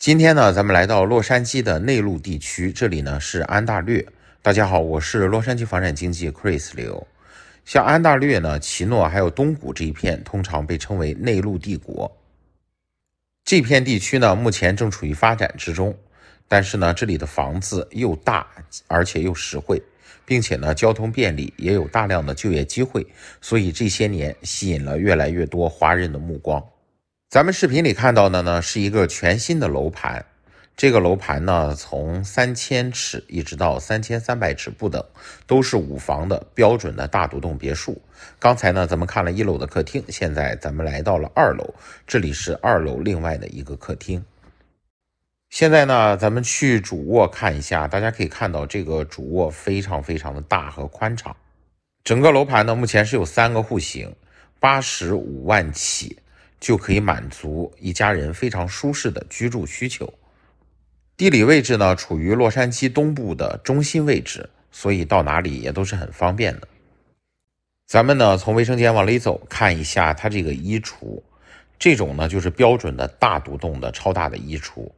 今天呢，咱们来到洛杉矶的内陆地区，这里呢是安大略。大家好，我是洛杉矶房产经济 Chris 刘。像安大略呢、奇诺还有东谷这一片，通常被称为内陆帝国。这片地区呢，目前正处于发展之中，但是呢，这里的房子又大而且又实惠，并且呢，交通便利，也有大量的就业机会，所以这些年吸引了越来越多华人的目光。咱们视频里看到的呢，是一个全新的楼盘。这个楼盘呢，从三千尺一直到三千三百尺不等，都是五房的标准的大独栋别墅。刚才呢，咱们看了一楼的客厅，现在咱们来到了二楼，这里是二楼另外的一个客厅。现在呢，咱们去主卧看一下，大家可以看到这个主卧非常非常的大和宽敞。整个楼盘呢，目前是有三个户型，八十五万起。就可以满足一家人非常舒适的居住需求。地理位置呢，处于洛杉矶东部的中心位置，所以到哪里也都是很方便的。咱们呢，从卫生间往里走，看一下它这个衣橱，这种呢就是标准的大独栋的超大的衣橱。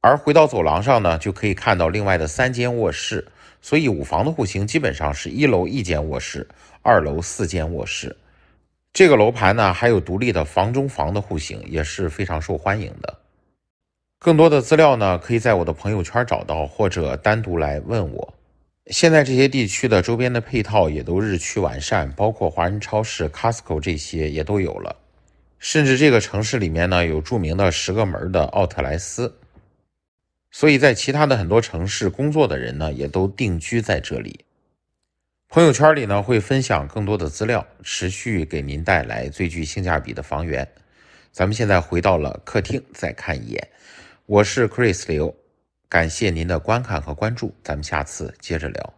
而回到走廊上呢，就可以看到另外的三间卧室，所以五房的户型基本上是一楼一间卧室，二楼四间卧室。这个楼盘呢，还有独立的房中房的户型也是非常受欢迎的。更多的资料呢，可以在我的朋友圈找到，或者单独来问我。现在这些地区的周边的配套也都日趋完善，包括华人超市、Costco 这些也都有了。甚至这个城市里面呢，有著名的十个门的奥特莱斯。所以在其他的很多城市工作的人呢，也都定居在这里。朋友圈里呢会分享更多的资料，持续给您带来最具性价比的房源。咱们现在回到了客厅，再看一眼。我是 Chris 刘，感谢您的观看和关注，咱们下次接着聊。